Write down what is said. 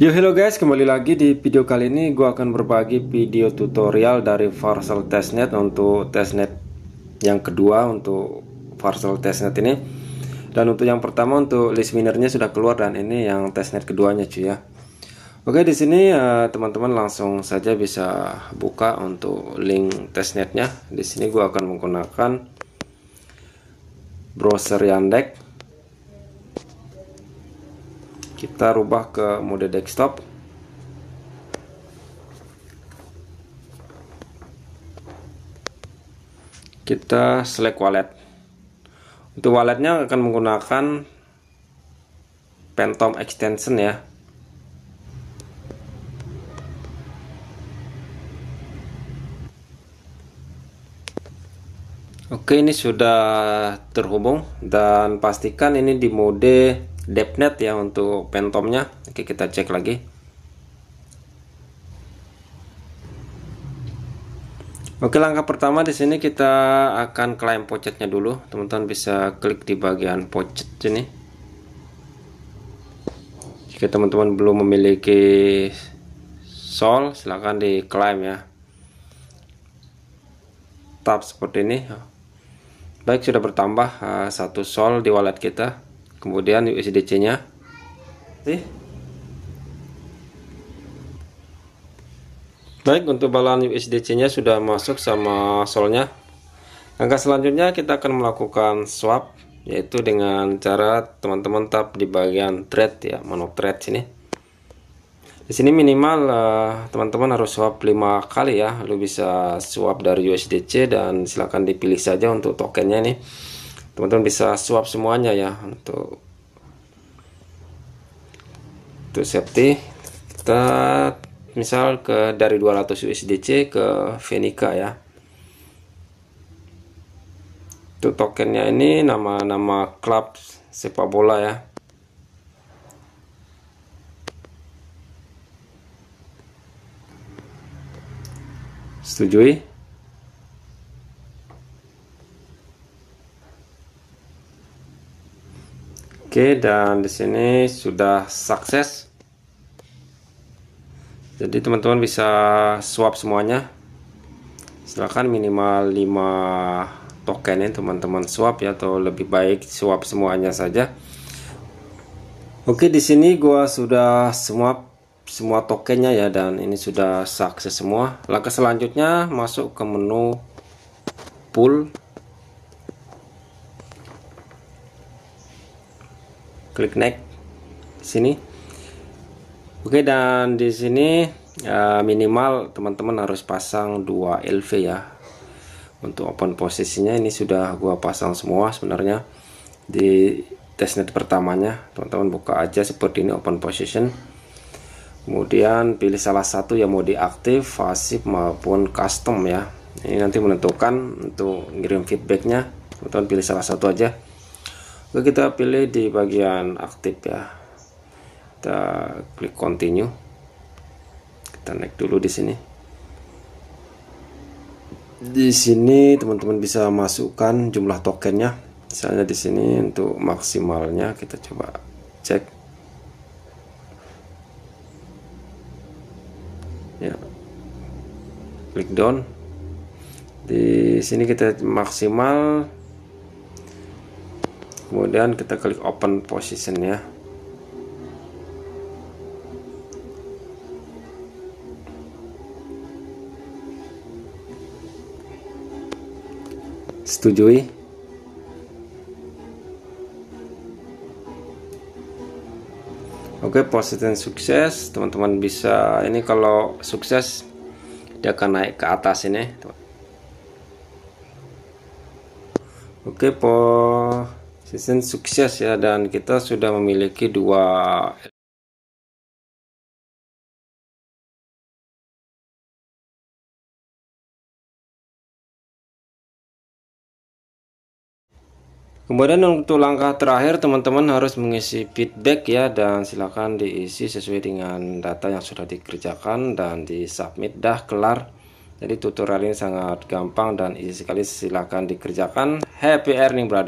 Yo hello guys, kembali lagi di video kali ini gue akan berbagi video tutorial dari Farsel Testnet untuk testnet yang kedua untuk Farsel Testnet ini dan untuk yang pertama untuk list minernya sudah keluar dan ini yang testnet keduanya cuy ya Oke di sini eh, teman-teman langsung saja bisa buka untuk link testnetnya di sini gue akan menggunakan browser Yandex kita rubah ke mode desktop kita select wallet untuk walletnya akan menggunakan Phantom extension ya Oke ini sudah terhubung dan pastikan ini di mode depnet ya untuk pentomnya oke kita cek lagi oke langkah pertama di sini kita akan klaim pocetnya dulu teman-teman bisa klik di bagian pocet sini jika teman-teman belum memiliki sol silahkan di klaim ya tab seperti ini baik sudah bertambah eh, satu sol di wallet kita kemudian USDC nya sih baik untuk balan USDC nya sudah masuk sama solnya langkah selanjutnya kita akan melakukan swap yaitu dengan cara teman-teman tap di bagian trade ya menu trade sini di sini minimal eh, teman-teman harus swap 5 kali ya lu bisa swap dari USDC dan silahkan dipilih saja untuk tokennya nih teman-teman bisa swap semuanya ya untuk untuk safety kita misal ke dari 200 USDC ke Venica ya untuk tokennya ini nama-nama klub sepak bola ya setujui Oke, dan di sini sudah sukses. Jadi teman-teman bisa swap semuanya. Silahkan minimal 5 token ya teman-teman swap ya atau lebih baik swap semuanya saja. Oke, di sini gua sudah swap semua tokennya ya dan ini sudah sukses semua. Langkah selanjutnya masuk ke menu pool klik next sini oke dan di sini uh, minimal teman-teman harus pasang dua LV ya untuk open posisinya ini sudah gua pasang semua sebenarnya di testnet pertamanya teman-teman buka aja seperti ini open position kemudian pilih salah satu yang mau diaktif pasif maupun custom ya ini nanti menentukan untuk ngirim feedbacknya teman-teman pilih salah satu aja Oke, kita pilih di bagian aktif ya. Kita klik continue. Kita naik dulu di sini. Di sini teman-teman bisa masukkan jumlah tokennya. Misalnya di sini untuk maksimalnya kita coba cek. Ya. Klik down. Di sini kita maksimal kemudian kita klik open position ya setujui oke position sukses teman-teman bisa ini kalau sukses dia akan naik ke atas ini oke po season sukses ya dan kita sudah memiliki dua Kemudian untuk langkah terakhir teman-teman harus mengisi feedback ya dan silakan diisi sesuai dengan data yang sudah dikerjakan dan di submit dah kelar. Jadi tutorial ini sangat gampang dan easy sekali silakan dikerjakan. Happy earning brother.